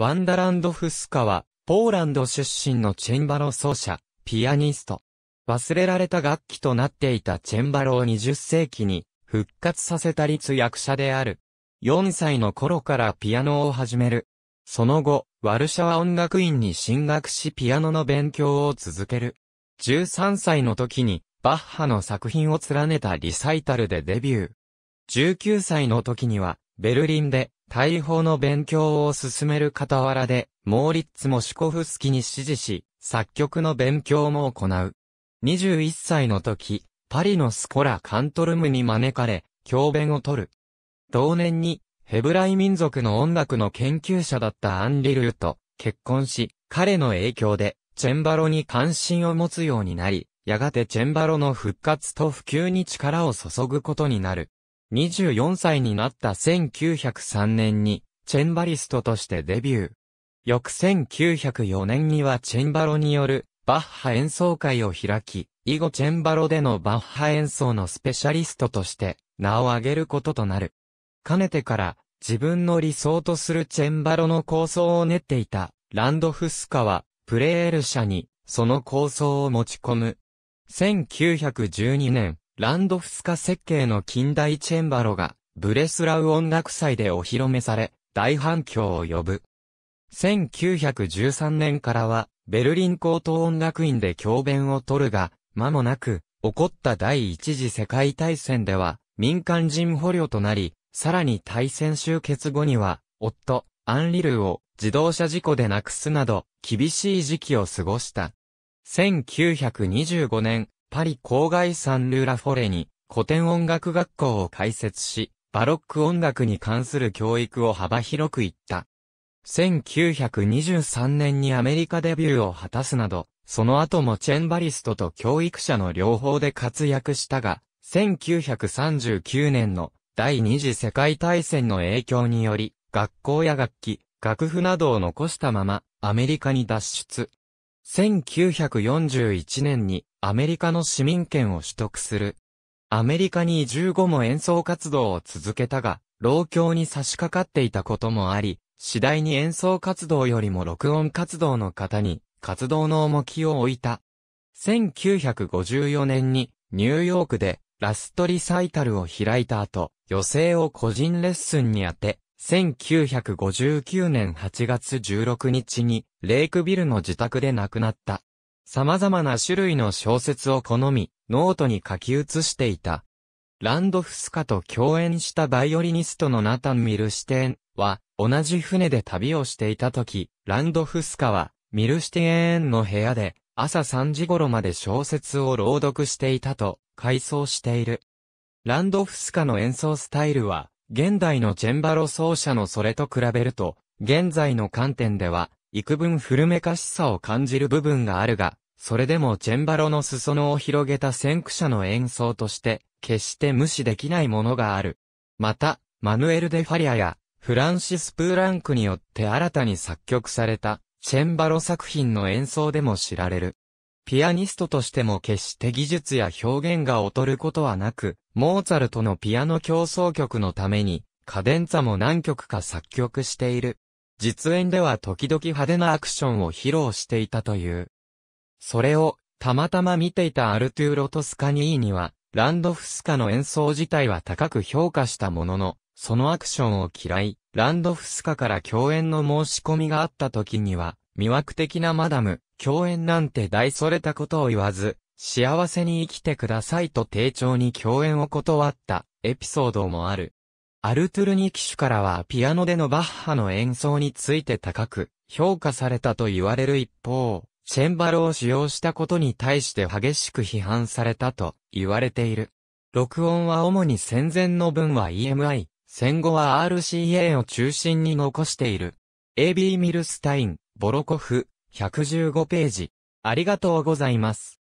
ワンダランドフスカは、ポーランド出身のチェンバロ奏者、ピアニスト。忘れられた楽器となっていたチェンバロを20世紀に復活させた立役者である。4歳の頃からピアノを始める。その後、ワルシャワ音楽院に進学しピアノの勉強を続ける。13歳の時に、バッハの作品を連ねたリサイタルでデビュー。19歳の時には、ベルリンで、大砲の勉強を進める傍らで、モーリッツもシコフスキに指示し、作曲の勉強も行う。21歳の時、パリのスコラ・カントルムに招かれ、教鞭を取る。同年に、ヘブライ民族の音楽の研究者だったアンリルーと結婚し、彼の影響で、チェンバロに関心を持つようになり、やがてチェンバロの復活と普及に力を注ぐことになる。24歳になった1903年に、チェンバリストとしてデビュー。翌1904年にはチェンバロによる、バッハ演奏会を開き、以後チェンバロでのバッハ演奏のスペシャリストとして、名を挙げることとなる。かねてから、自分の理想とするチェンバロの構想を練っていた、ランドフスカは、プレーエル社に、その構想を持ち込む。1912年、ランドフスカ設計の近代チェンバロが、ブレスラウ音楽祭でお披露目され、大反響を呼ぶ。1913年からは、ベルリン高等音楽院で教鞭を取るが、間もなく、起こった第一次世界大戦では、民間人捕虜となり、さらに大戦終結後には、夫、アンリルを自動車事故で亡くすなど、厳しい時期を過ごした。1925年、パリ郊外サンルーラフォレに古典音楽学校を開設し、バロック音楽に関する教育を幅広く行った。1923年にアメリカデビューを果たすなど、その後もチェンバリストと教育者の両方で活躍したが、1939年の第二次世界大戦の影響により、学校や楽器、楽譜などを残したまま、アメリカに脱出。1941年にアメリカの市民権を取得する。アメリカに移住後も演奏活動を続けたが、老境に差し掛かっていたこともあり、次第に演奏活動よりも録音活動の方に活動の重きを置いた。1954年にニューヨークでラストリサイタルを開いた後、余生を個人レッスンに当て、1959年8月16日に、レイクビルの自宅で亡くなった。様々な種類の小説を好み、ノートに書き写していた。ランドフスカと共演したバイオリニストのナタン・ミルシテーンは、同じ船で旅をしていた時、ランドフスカは、ミルシテーンの部屋で、朝3時頃まで小説を朗読していたと、回想している。ランドフスカの演奏スタイルは、現代のチェンバロ奏者のそれと比べると、現在の観点では、幾分古めかしさを感じる部分があるが、それでもチェンバロの裾野を広げた先駆者の演奏として、決して無視できないものがある。また、マヌエル・デ・ファリアや、フランシス・プーランクによって新たに作曲された、チェンバロ作品の演奏でも知られる。ピアニストとしても決して技術や表現が劣ることはなく、モーツァルトのピアノ競争曲のために、カデンツァも何曲か作曲している。実演では時々派手なアクションを披露していたという。それを、たまたま見ていたアルトゥーロ・トスカニーニは、ランドフスカの演奏自体は高く評価したものの、そのアクションを嫌い、ランドフスカから共演の申し込みがあった時には、魅惑的なマダム、共演なんて大それたことを言わず、幸せに生きてくださいと丁重に共演を断ったエピソードもある。アルトゥルニ騎手からはピアノでのバッハの演奏について高く評価されたと言われる一方、チェンバロを使用したことに対して激しく批判されたと言われている。録音は主に戦前の分は EMI、戦後は RCA を中心に残している。A.B. ミルスタイン、ボロコフ、115ページ。ありがとうございます。